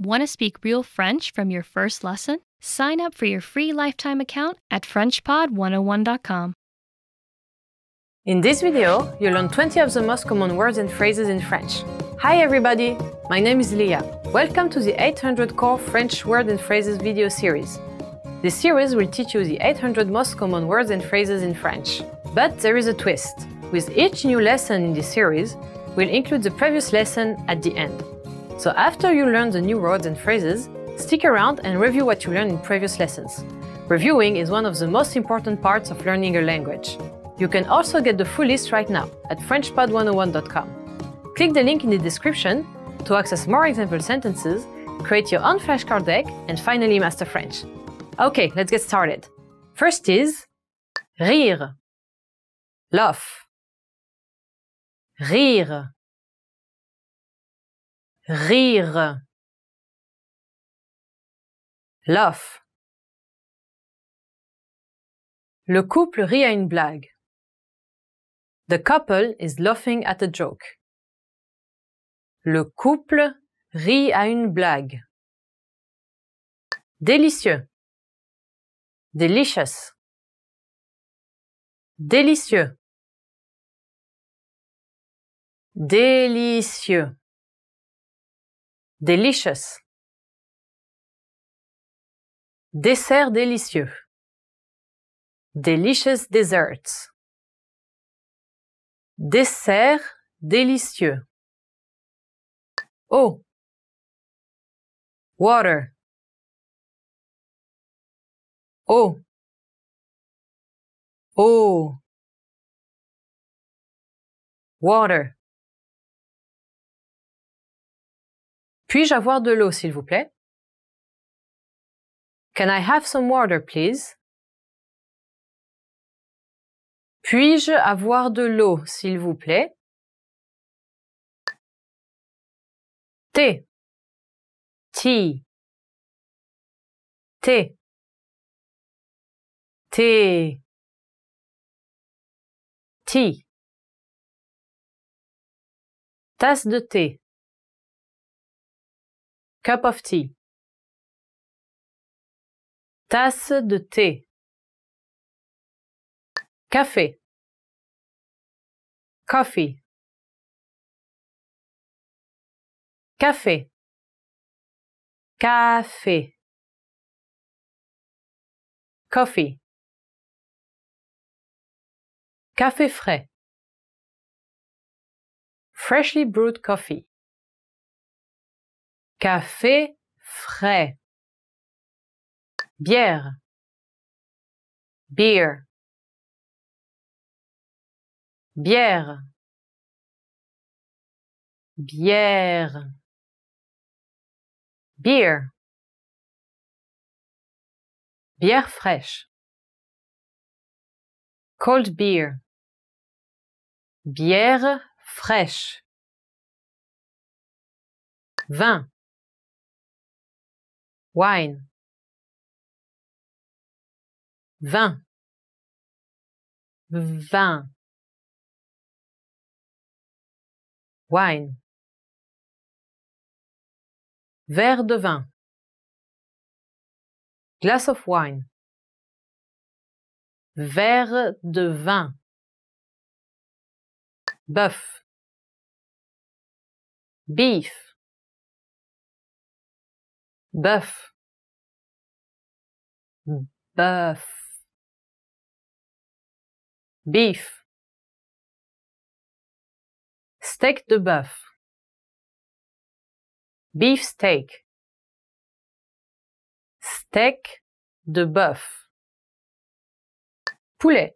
Want to speak real French from your first lesson? Sign up for your free lifetime account at FrenchPod101.com. In this video, you'll learn 20 of the most common words and phrases in French. Hi everybody, my name is Leah. Welcome to the 800 Core French Word and Phrases video series. This series will teach you the 800 most common words and phrases in French. But there is a twist. With each new lesson in this series, we'll include the previous lesson at the end. So after you learn the new words and phrases, stick around and review what you learned in previous lessons. Reviewing is one of the most important parts of learning a language. You can also get the full list right now at FrenchPod101.com. Click the link in the description to access more example sentences, create your own flashcard deck, and finally master French. Okay, let's get started. First is rire, laugh, rire, rire, laugh. Le couple rit à une blague. The couple is laughing at a joke. Le couple rit à une blague. Délicieux. Delicious. Délicieux. Délicieux. Delicious. Dessert délicieux. Delicious desserts. Dessert délicieux. Eau. Water. Eau. Oh. Water. Oh. Oh. Puis-je avoir de l'eau, s'il vous plaît? Can I have some water, please? Puis-je avoir de l'eau, s'il vous plaît? T T T T Tasse de thé. Cup of tea. Tasse de thé. Café. Coffee. Café. Café. Coffee. Café frais. Freshly brewed coffee café frais, bière, beer, bière, bière, beer, bière fraîche, cold beer, bière fraîche, vin, wine vin vin wine verre de vin glass of wine verre de vin bœuf beef bœuf Mmh. Bœuf. Beef. Steak de bœuf. Beef steak. Steak de bœuf. Poulet.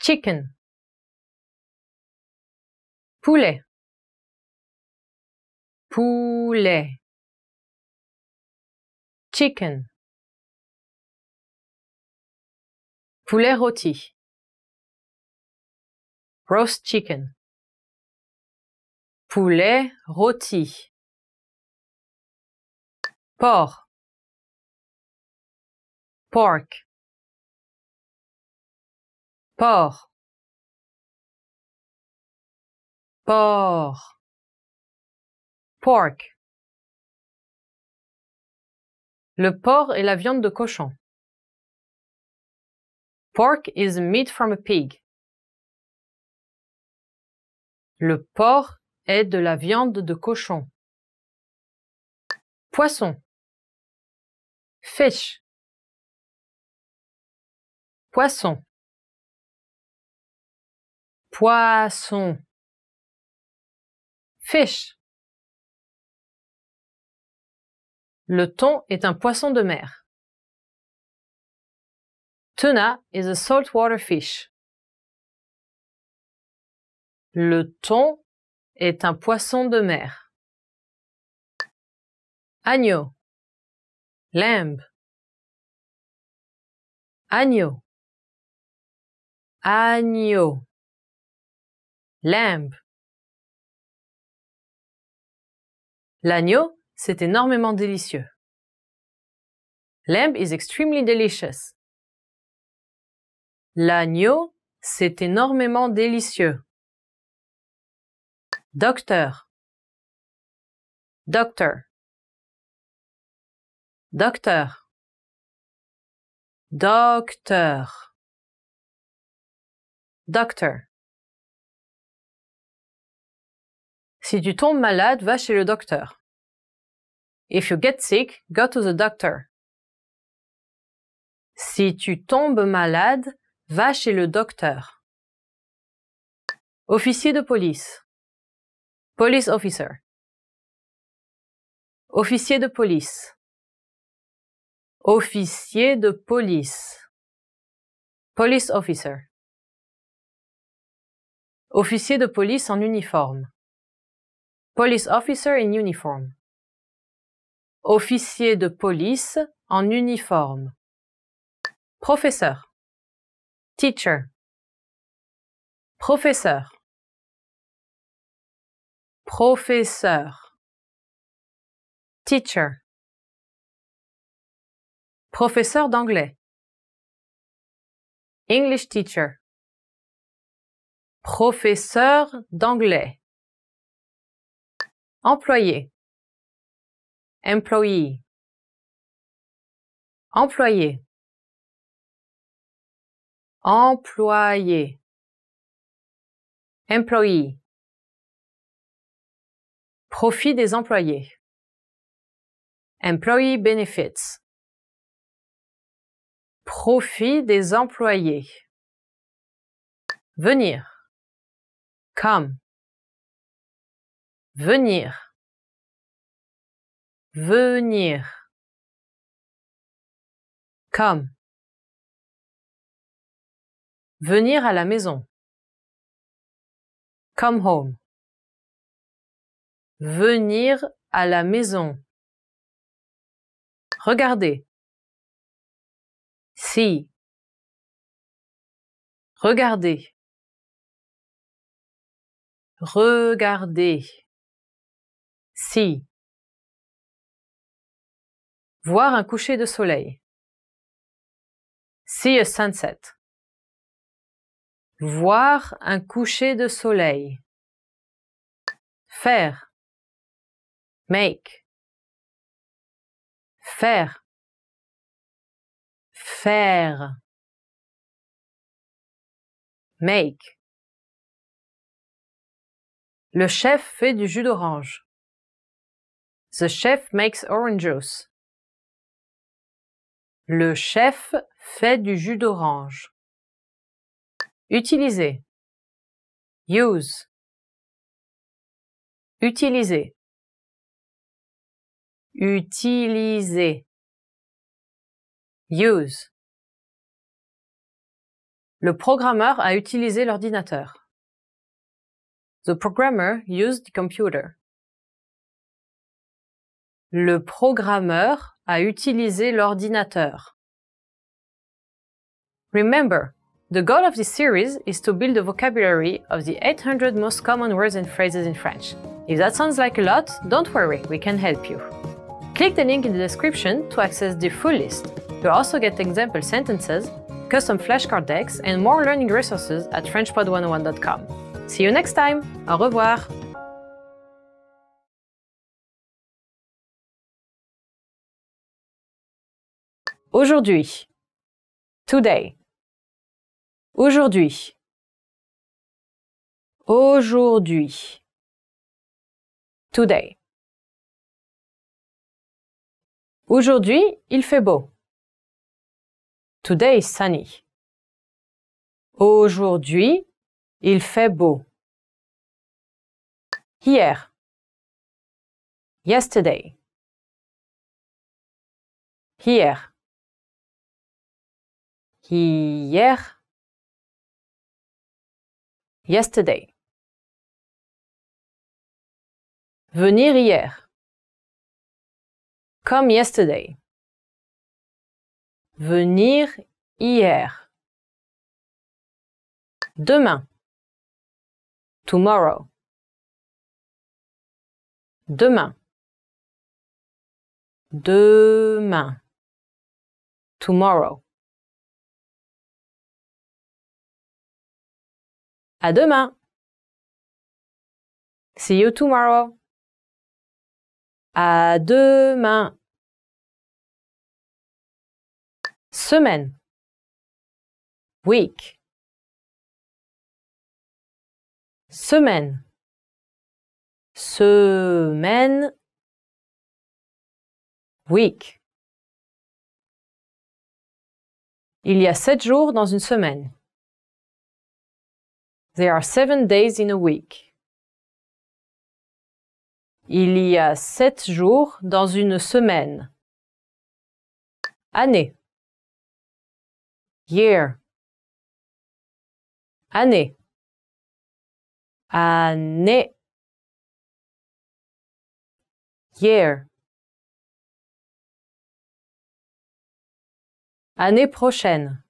Chicken. Poulet. Poulet. Chicken. Poulet rôti. Roast chicken. Poulet rôti. Porc. Pork. Porc. Porc. Pork. Le porc est la viande de cochon. Pork is meat from a pig. Le porc est de la viande de cochon. Poisson. Fish. Poisson. Poisson. Fish. Le thon est un poisson de mer. Tuna is a saltwater fish. Le thon est un poisson de mer. Agneau. Lamb. Agneau. Agneau. Lamb. L'agneau, c'est énormément délicieux. Lamb is extremely delicious. L'agneau, c'est énormément délicieux. Docteur. Docteur. Docteur. Docteur. Docteur. Si tu tombes malade, va chez le docteur. If you get sick, go to the doctor. Si tu tombes malade, Va chez le docteur. Officier de police. Police officer. Officier de police. Officier de police. Police officer. Officier de police en uniforme. Police officer in uniform. Officier de police en uniforme. Professeur teacher, professeur, professeur, teacher, professeur d'anglais, English teacher, professeur d'anglais, employé, employee, employé employé, employee, profit des employés, employee benefits, profit des employés, venir, come, venir, venir, come. Venir à la maison. Come home. Venir à la maison. Regardez. See. Regardez. Regardez. See. Voir un coucher de soleil. See a sunset. Voir un coucher de soleil. Faire. Make. Faire. Faire. Make. Le chef fait du jus d'orange. The chef makes orange juice. Le chef fait du jus d'orange. Utiliser. Use. Utiliser. Utiliser. Use. Le programmeur a utilisé l'ordinateur. The programmer used the computer. Le programmeur a utilisé l'ordinateur. Remember, The goal of this series is to build a vocabulary of the 800 most common words and phrases in French. If that sounds like a lot, don't worry, we can help you. Click the link in the description to access the full list. You'll also get example sentences, custom flashcard decks, and more learning resources at FrenchPod101.com. See you next time! Au revoir! Aujourd'hui. Today. Aujourd'hui. Aujourd'hui. Today. Aujourd'hui, il fait beau. Today is sunny. Aujourd'hui, il fait beau. Hier. Yesterday. Hier. Hier yesterday. Venir hier. Come yesterday. Venir hier. Demain. Tomorrow. Demain. Demain. Tomorrow. À demain. See you tomorrow. À demain. Semaine. Week. Semaine. Semaine. Week. Il y a sept jours dans une semaine. There are seven days in a week. Il y a sept jours dans une semaine. Année. Year. Année. Année. Year. Année prochaine.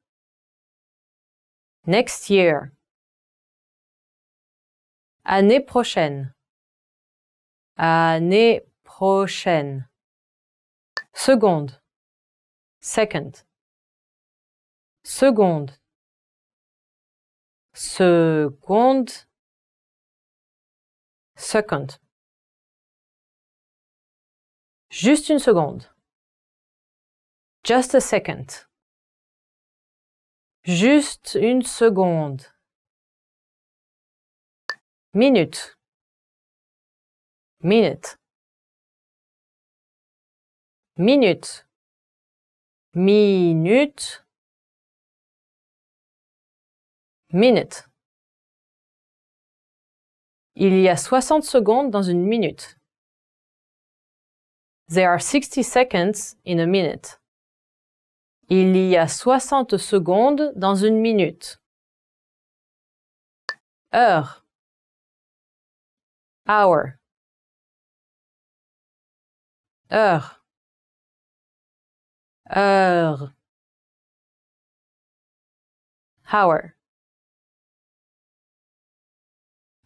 Next year. Année prochaine. Année prochaine. Seconde. Second. Seconde. Seconde. Second. Juste une seconde. Just a second. Juste une seconde minute minute minute minute minute Il y a 60 secondes dans une minute. There are 60 seconds in a minute. Il y a 60 secondes dans une minute. Heure hour heure heure hour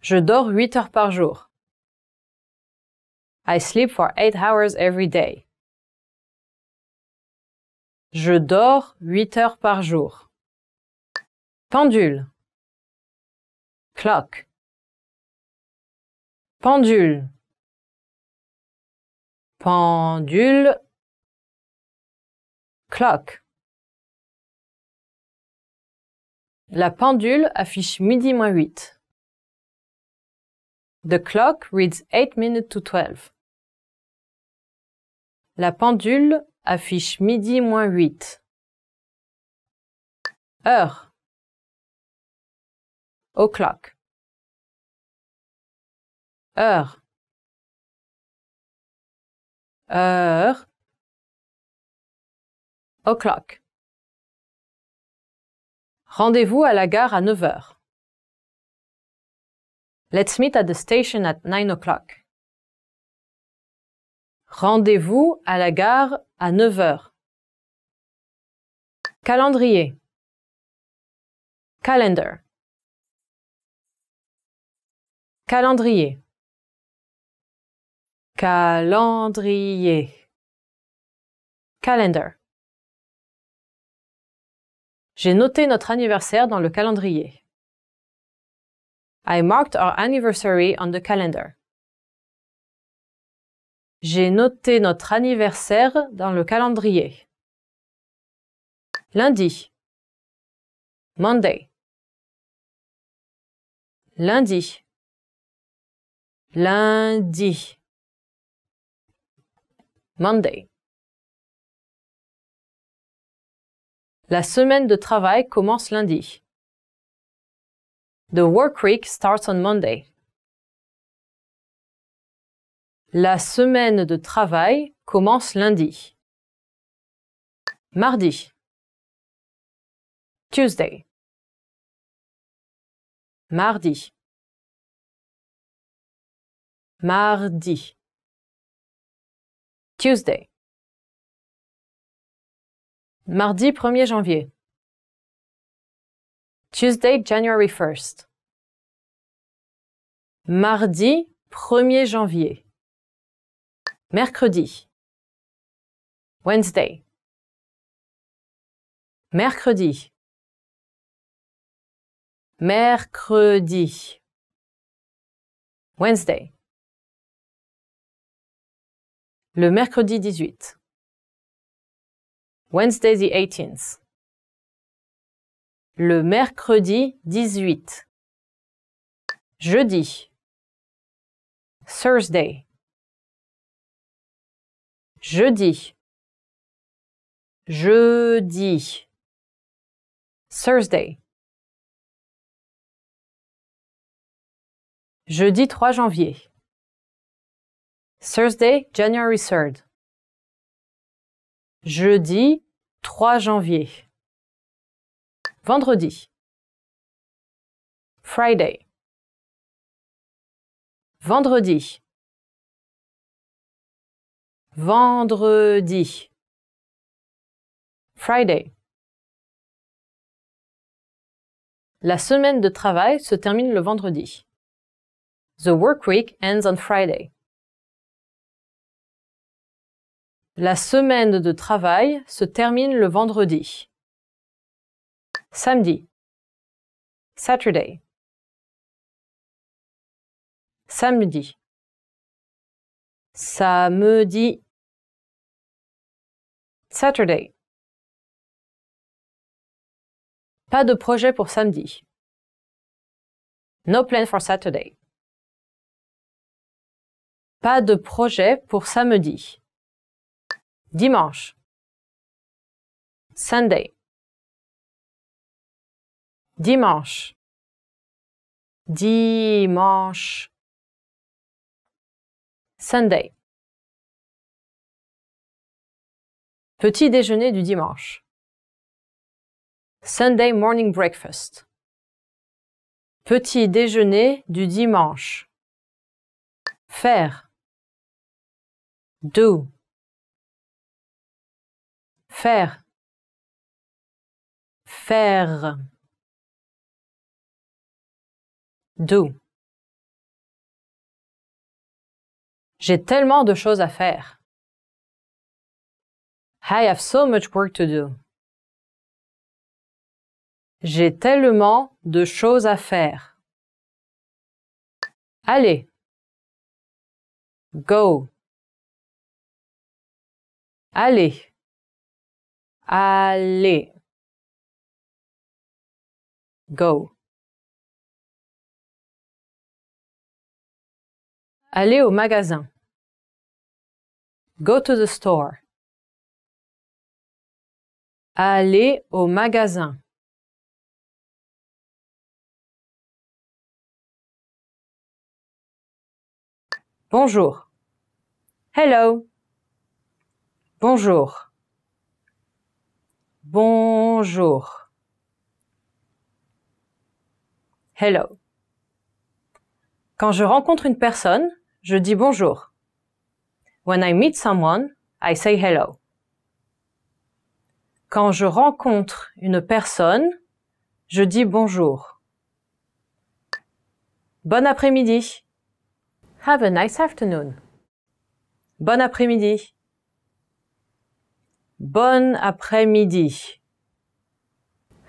Je dors huit heures par jour. I sleep for eight hours every day. Je dors huit heures par jour. Pendule. Clock. Pendule. Pendule. Clock. La pendule affiche midi moins huit, The clock reads eight minutes to twelve, La pendule affiche midi moins huit, Heure. O'clock heure heure o'clock Rendez-vous à la gare à 9 heures. Let's meet at the station at 9 o'clock. Rendez-vous à la gare à 9 heures. Calendrier. Calendar. Calendrier calendrier calendar J'ai noté notre anniversaire dans le calendrier. I marked our anniversary on the calendar. J'ai noté notre anniversaire dans le calendrier. Lundi. Monday. Lundi. Lundi. Monday. La semaine de travail commence lundi. The work week starts on Monday. La semaine de travail commence lundi. Mardi. Tuesday. Mardi. Mardi. Tuesday. Mardi 1er janvier. Tuesday, January 1st. Mardi 1er janvier. Mercredi. Wednesday. Mercredi. Mercredi. Wednesday le mercredi 18. Wednesday the 18th. Le mercredi 18. Jeudi. Thursday. Jeudi. Jeudi. Thursday. Jeudi 3 janvier. Thursday, January 3rd. Jeudi, 3 janvier. Vendredi. Friday. Vendredi. Vendredi. Friday. La semaine de travail se termine le vendredi. The work week ends on Friday. La semaine de travail se termine le vendredi. Samedi. Saturday. Samedi. Samedi. Saturday. Pas de projet pour samedi. No plan for Saturday. Pas de projet pour samedi dimanche, Sunday, dimanche, dimanche, Sunday. Petit déjeuner du dimanche. Sunday morning breakfast. Petit déjeuner du dimanche. Faire. Do faire faire do J'ai tellement de choses à faire. I have so much work to do. J'ai tellement de choses à faire. Allez. Go. Allez. Aller. Go. Aller au magasin. Go to the store. Aller au magasin. Bonjour. Hello. Bonjour. Bonjour. Hello. Quand je rencontre une personne, je dis bonjour. When I meet someone, I say hello. Quand je rencontre une personne, je dis bonjour. Bon après-midi. Have a nice afternoon. Bon après-midi. Bon après-midi.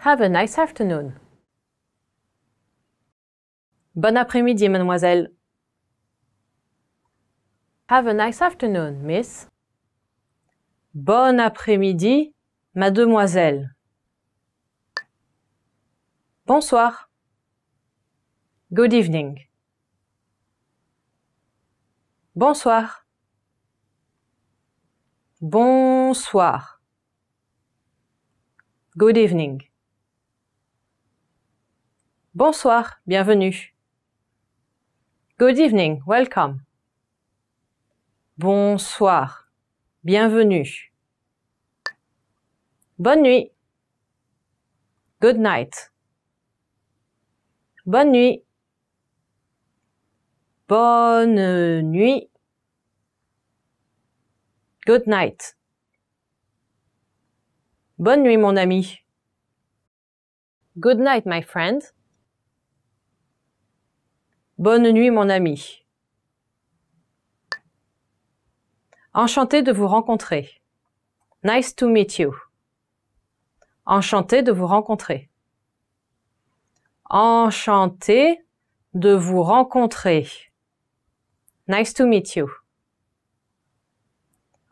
Have a nice afternoon. Bon après-midi, mademoiselle. Have a nice afternoon, miss. Bon après-midi, mademoiselle. Bonsoir. Good evening. Bonsoir. Bonsoir. Good evening. Bonsoir, bienvenue. Good evening, welcome. Bonsoir, bienvenue. Bonne nuit. Good night. Bonne nuit. Bonne nuit. Good night. Bonne nuit, mon ami. Good night, my friend. Bonne nuit, mon ami. Enchanté de vous rencontrer. Nice to meet you. Enchanté de vous rencontrer. Enchanté de vous rencontrer. Nice to meet you.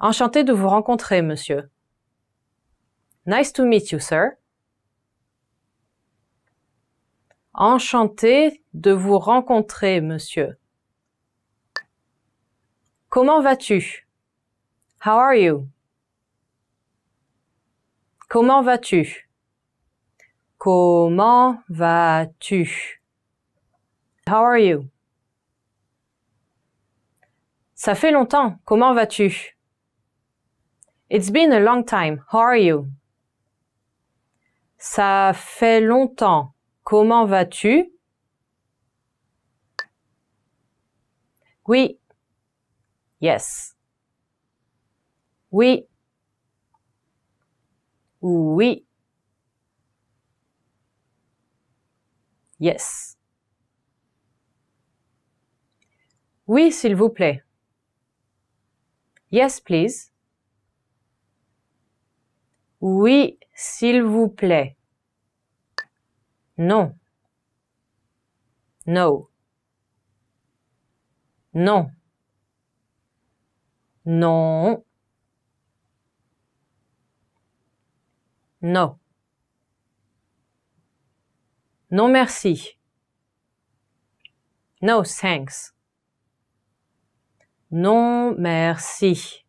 Enchanté de vous rencontrer, monsieur. Nice to meet you, sir. Enchanté de vous rencontrer, monsieur. Comment vas-tu? How are you? Comment vas-tu? Comment vas-tu? How are you? Ça fait longtemps. Comment vas-tu? It's been a long time. How are you? Ça fait longtemps. Comment vas-tu? Oui. Yes. Oui. Oui. Yes. Oui, s'il vous plaît. Yes, please. Oui, s'il vous plaît. Non. No. Non. Non. Non. Non merci. No thanks. Non merci.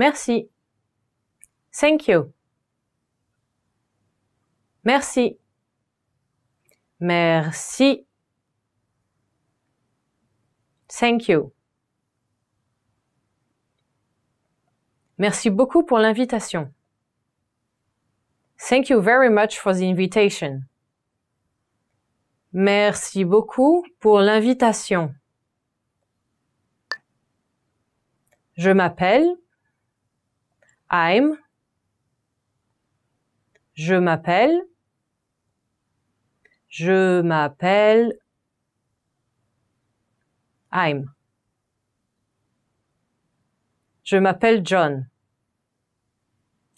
Merci. Thank you. Merci. Merci. Thank you. Merci beaucoup pour l'invitation. Thank you very much for the invitation. Merci beaucoup pour l'invitation. Je m'appelle I'm. Je m'appelle. Je m'appelle. I'm. Je m'appelle John.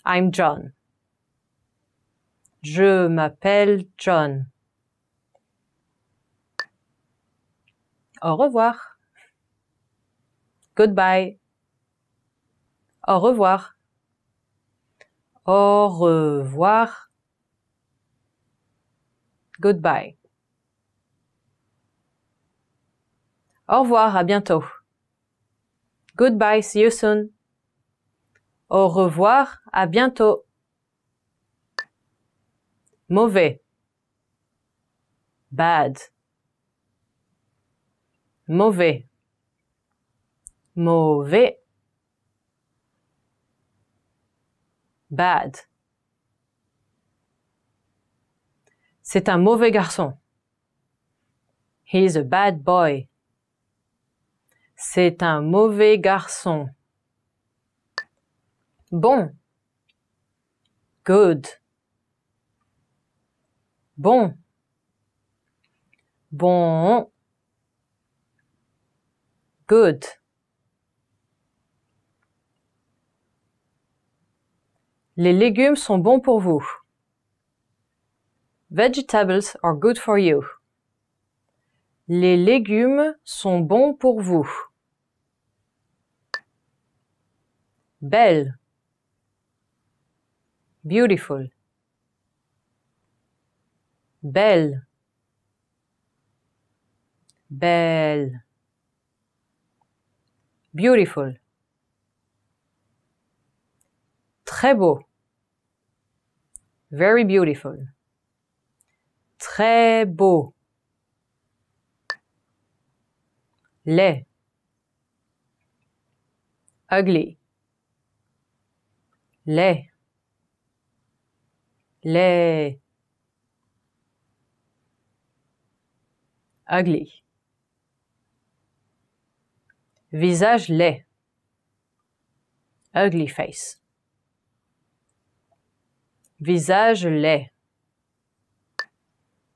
I'm John. Je m'appelle John. Au revoir. Goodbye. Au revoir. Au revoir. Goodbye. Au revoir, à bientôt. Goodbye, see you soon. Au revoir, à bientôt. Mauvais. Bad. Mauvais. Mauvais. bad. C'est un mauvais garçon. He is a bad boy. C'est un mauvais garçon. Bon. Good. Bon. Bon. Good. Les légumes sont bons pour vous. Vegetables are good for you. Les légumes sont bons pour vous. Belle. Beautiful. Belle. Belle. Beautiful. Très beau. Very beautiful. Très beau. Laid. Ugly. Laid. Laid. Ugly. Visage laid. Ugly face. Visage laid.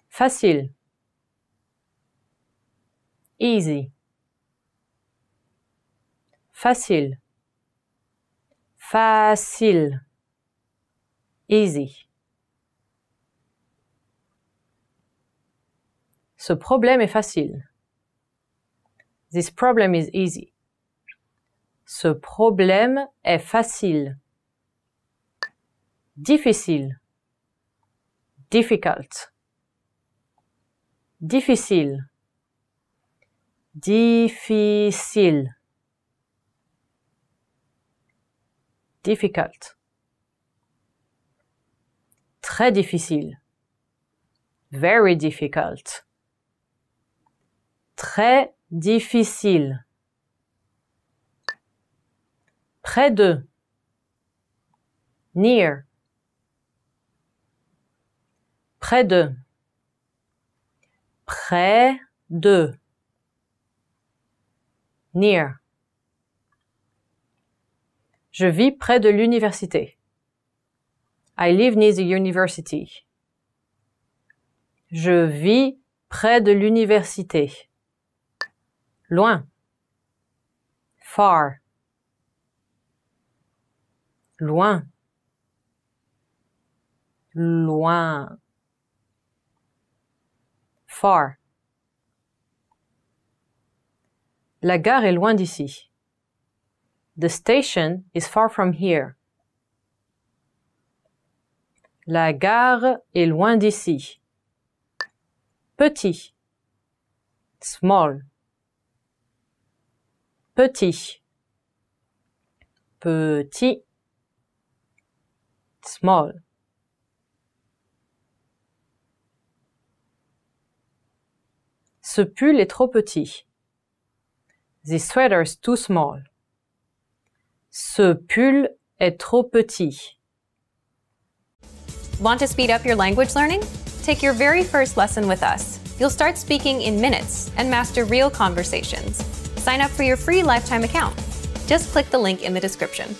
Facile. Easy. Facile. Facile. Easy. Ce problème est facile. This problem is easy. Ce problème est facile difficile, difficult, difficile, difficile, difficult, très difficile, very difficult, très difficile, près de, near, près de, près de, near. Je vis près de l'université. I live near the university. Je vis près de l'université. Loin. Far. Loin. Loin far. La gare est loin d'ici. The station is far from here. La gare est loin d'ici. Petit. Small. Petit. Petit. Small. Ce pull est trop petit. The sweater is too small. Ce pull est trop petit. Want to speed up your language learning? Take your very first lesson with us. You'll start speaking in minutes and master real conversations. Sign up for your free lifetime account. Just click the link in the description.